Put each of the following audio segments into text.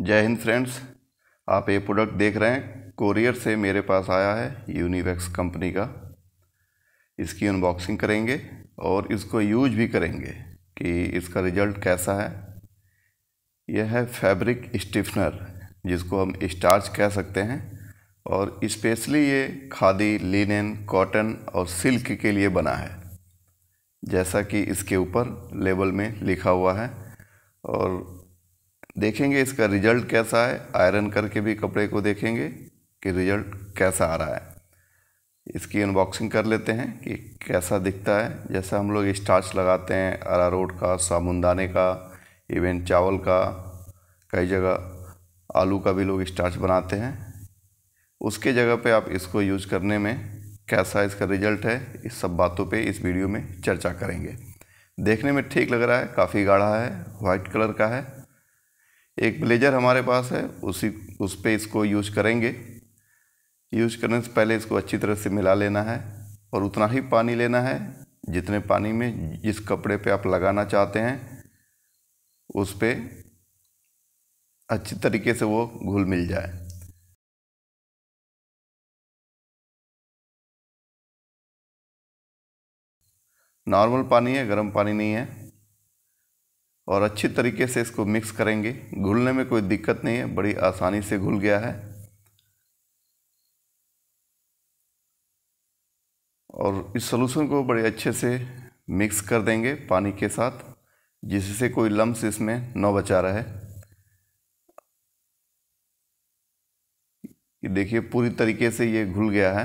जय हिंद फ्रेंड्स आप ये प्रोडक्ट देख रहे हैं कोरियर से मेरे पास आया है यूनिवेक्स कंपनी का इसकी अनबॉक्सिंग करेंगे और इसको यूज भी करेंगे कि इसका रिजल्ट कैसा है यह है फैब्रिक स्टिफनर जिसको हम स्टार्च कह सकते हैं और इस्पेशली ये खादी लिनन कॉटन और सिल्क के लिए बना है जैसा कि इसके ऊपर लेबल में लिखा हुआ है और देखेंगे इसका रिजल्ट कैसा है आयरन करके भी कपड़े को देखेंगे कि रिजल्ट कैसा आ रहा है इसकी अनबॉक्सिंग कर लेते हैं कि कैसा दिखता है जैसा हम लोग स्टार्च लगाते हैं अरारोट का साबुनदाने का इवन चावल का कई जगह आलू का भी लोग स्टार्च बनाते हैं उसके जगह पे आप इसको यूज करने में कैसा इसका रिजल्ट है इस सब बातों पे इस वीडियो में चर्चा करेंगे देखने में ठीक लग रहा है काफ़ी गाढ़ा है वाइट कलर का है एक ब्लेजर हमारे पास है उसी उस पर इसको यूज करेंगे यूज करने से पहले इसको अच्छी तरह से मिला लेना है और उतना ही पानी लेना है जितने पानी में जिस कपड़े पे आप लगाना चाहते हैं उस पर अच्छी तरीके से वो घुल मिल जाए नॉर्मल पानी है गर्म पानी नहीं है और अच्छी तरीके से इसको मिक्स करेंगे घुलने में कोई दिक्कत नहीं है बड़ी आसानी से घुल गया है और इस सॉल्यूशन को बड़े अच्छे से मिक्स कर देंगे पानी के साथ जिससे कोई लम्स इसमें न बचा रहे ये देखिए पूरी तरीके से ये घुल गया है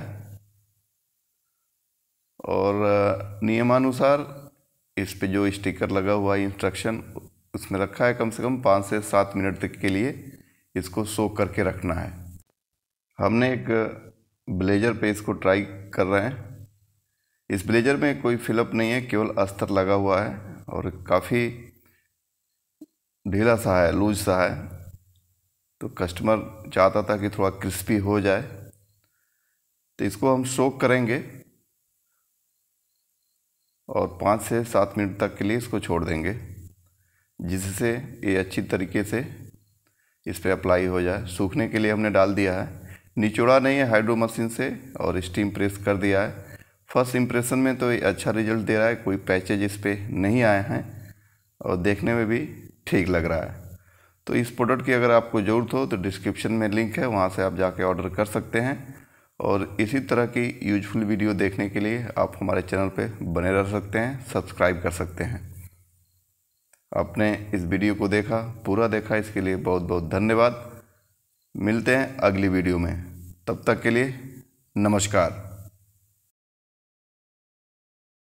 और नियमानुसार इस पे जो स्टिकर लगा हुआ है इंस्ट्रक्शन उसमें रखा है कम से कम पाँच से सात मिनट तक के लिए इसको सो करके रखना है हमने एक ब्लेजर पे इसको ट्राई कर रहे हैं इस ब्लेजर में कोई फिलअप नहीं है केवल अस्तर लगा हुआ है और काफ़ी ढीला सा है लूज सा है तो कस्टमर चाहता था कि थोड़ा क्रिस्पी हो जाए तो इसको हम सोक करेंगे और पाँच से सात मिनट तक के लिए इसको छोड़ देंगे जिससे ये अच्छी तरीके से इस पर अप्लाई हो जाए सूखने के लिए हमने डाल दिया है निचोड़ा नहीं है हाइड्रो मशीन से और स्टीम प्रेस कर दिया है फर्स्ट इम्प्रेशन में तो ये अच्छा रिजल्ट दे रहा है कोई पैचेज इस पर नहीं आए हैं और देखने में भी ठीक लग रहा है तो इस प्रोडक्ट की अगर आपको ज़रूरत हो तो डिस्क्रिप्शन में लिंक है वहाँ से आप जाके ऑर्डर कर सकते हैं और इसी तरह की यूजफुल वीडियो देखने के लिए आप हमारे चैनल पर बने रह सकते हैं सब्सक्राइब कर सकते हैं आपने इस वीडियो को देखा पूरा देखा इसके लिए बहुत बहुत धन्यवाद मिलते हैं अगली वीडियो में तब तक के लिए नमस्कार